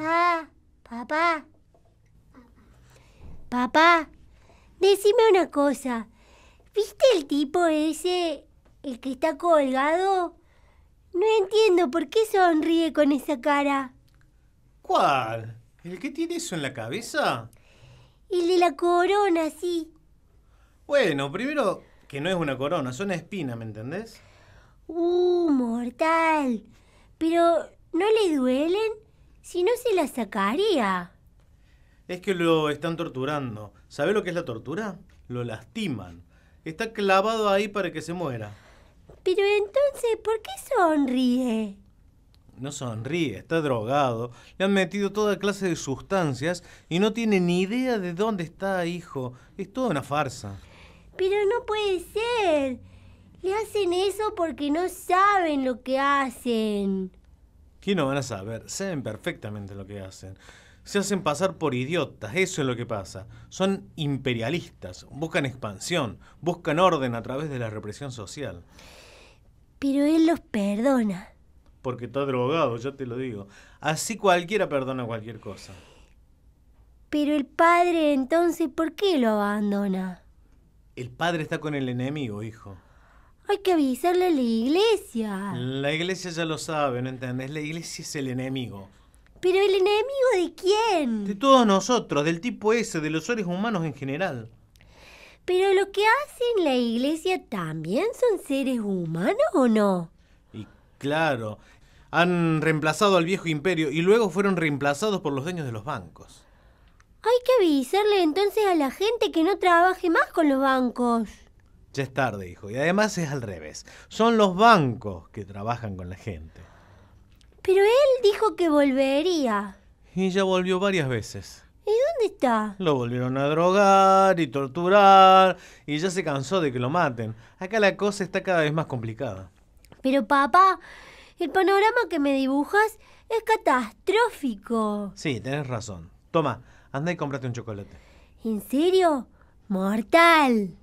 Papá, papá. Papá, decime una cosa. ¿Viste el tipo ese, el que está colgado? No entiendo por qué sonríe con esa cara. ¿Cuál? ¿El que tiene eso en la cabeza? El de la corona, sí. Bueno, primero que no es una corona, son espina, ¿me entendés? Uh, mortal. Pero, ¿no le duelen? Si no, se la sacaría. Es que lo están torturando. ¿Sabe lo que es la tortura? Lo lastiman. Está clavado ahí para que se muera. Pero entonces, ¿por qué sonríe? No sonríe, está drogado. Le han metido toda clase de sustancias y no tiene ni idea de dónde está, hijo. Es toda una farsa. Pero no puede ser. Le hacen eso porque no saben lo que hacen. ¿Qué no van a saber? Saben perfectamente lo que hacen. Se hacen pasar por idiotas, eso es lo que pasa. Son imperialistas, buscan expansión, buscan orden a través de la represión social. Pero él los perdona. Porque está drogado, ya te lo digo. Así cualquiera perdona cualquier cosa. Pero el padre entonces, ¿por qué lo abandona? El padre está con el enemigo, hijo. Hay que avisarle a la iglesia. La iglesia ya lo sabe, ¿no entendés? La iglesia es el enemigo. ¿Pero el enemigo de quién? De todos nosotros, del tipo ese, de los seres humanos en general. ¿Pero lo que hacen la iglesia también son seres humanos o no? Y claro, han reemplazado al viejo imperio y luego fueron reemplazados por los dueños de los bancos. Hay que avisarle entonces a la gente que no trabaje más con los bancos. Ya es tarde, hijo. Y además es al revés. Son los bancos que trabajan con la gente. Pero él dijo que volvería. Y ya volvió varias veces. ¿Y dónde está? Lo volvieron a drogar y torturar y ya se cansó de que lo maten. Acá la cosa está cada vez más complicada. Pero papá, el panorama que me dibujas es catastrófico. Sí, tenés razón. Toma, anda y cómprate un chocolate. ¿En serio? Mortal.